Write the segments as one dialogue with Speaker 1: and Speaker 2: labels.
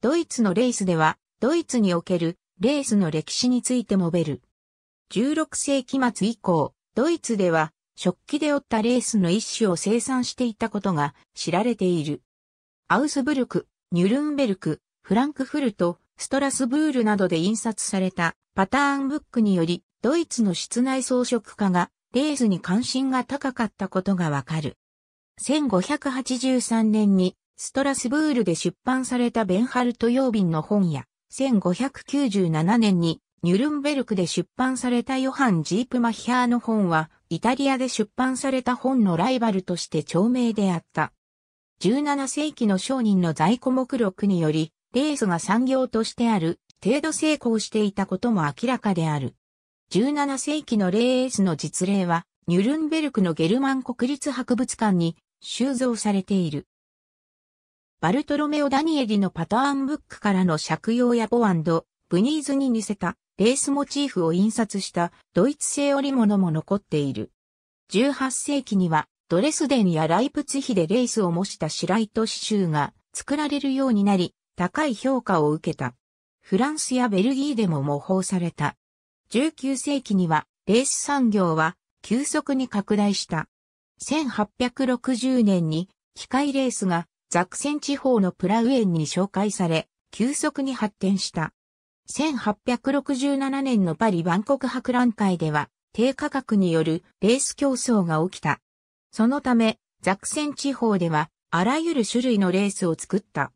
Speaker 1: ドイツのレースでは、ドイツにおけるレースの歴史についてもべる。16世紀末以降、ドイツでは食器で折ったレースの一種を生産していたことが知られている。アウスブルク、ニュルンベルク、フランクフルト、ストラスブールなどで印刷されたパターンブックにより、ドイツの室内装飾家がレースに関心が高かったことがわかる。1583年にストラスブールで出版されたベンハルトビンの本や、1597年にニュルンベルクで出版されたヨハン・ジープマヒャーの本は、イタリアで出版された本のライバルとして著名であった。17世紀の商人の在庫目録により、レースが産業としてある程度成功していたことも明らかである。17世紀のレースの実例は、ニュルンベルクのゲルマン国立博物館に収蔵されている。バルトロメオ・ダニエリのパターンブックからの借用やボアンド、ブニーズに似せたレースモチーフを印刷したドイツ製織物も残っている。18世紀にはドレスデンやライプツヒでレースを模した白糸刺繍が作られるようになり、高い評価を受けた。フランスやベルギーでも模倣された。19世紀にはレース産業は急速に拡大した。1860年に機械レースがザクセン地方のプラウエンに紹介され、急速に発展した。1867年のパリ万国博覧会では、低価格によるレース競争が起きた。そのため、ザクセン地方では、あらゆる種類のレースを作った。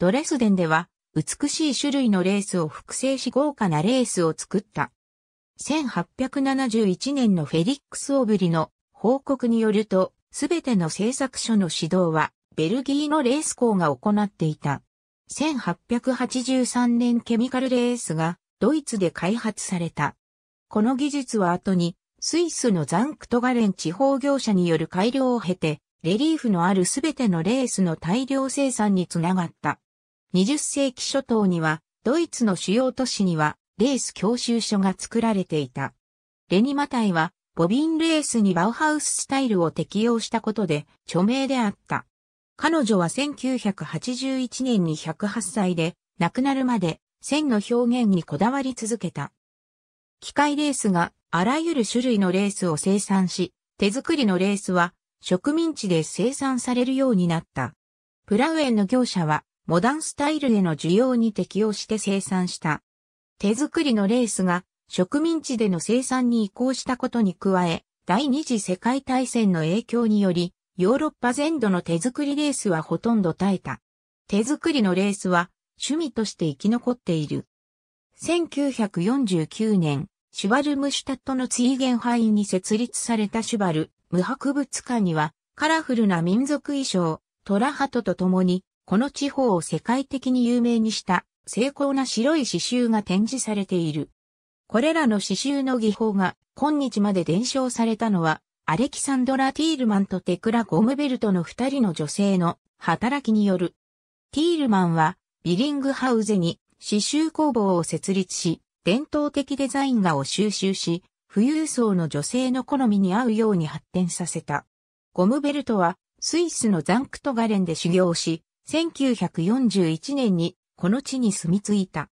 Speaker 1: ドレスデンでは、美しい種類のレースを複製し豪華なレースを作った。1871年のフェリックス・オブリの報告によると、すべての製作所の指導はベルギーのレース校が行っていた。1883年ケミカルレースがドイツで開発された。この技術は後にスイスのザンクトガレン地方業者による改良を経て、レリーフのあるすべてのレースの大量生産につながった。20世紀初頭には、ドイツの主要都市には、レース教習所が作られていた。レニマタイは、ボビンレースにバウハウススタイルを適用したことで、著名であった。彼女は1981年に108歳で、亡くなるまで線の表現にこだわり続けた。機械レースがあらゆる種類のレースを生産し、手作りのレースは植民地で生産されるようになった。プラウエンの業者はモダンスタイルへの需要に適応して生産した。手作りのレースが植民地での生産に移行したことに加え、第二次世界大戦の影響により、ヨーロッパ全土の手作りレースはほとんど耐えた。手作りのレースは趣味として生き残っている。1949年、シュバルムシュタットのツイーゲンハインに設立されたシュバル、無博物館には、カラフルな民族衣装、トラハトと共に、この地方を世界的に有名にした精巧な白い刺繍が展示されている。これらの刺繍の技法が今日まで伝承されたのはアレキサンドラ・ティールマンとテクラ・ゴムベルトの二人の女性の働きによる。ティールマンはビリングハウゼに刺繍工房を設立し、伝統的デザイン画を収集し、富裕層の女性の好みに合うように発展させた。ゴムベルトはスイスのザンクトガレンで修行し、1941年にこの地に住み着いた。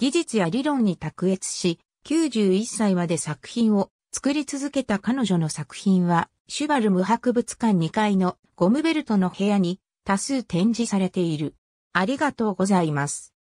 Speaker 1: 技術や理論に卓越し、91歳まで作品を作り続けた彼女の作品は、シュバルム博物館2階のゴムベルトの部屋に多数展示されている。ありがとうございます。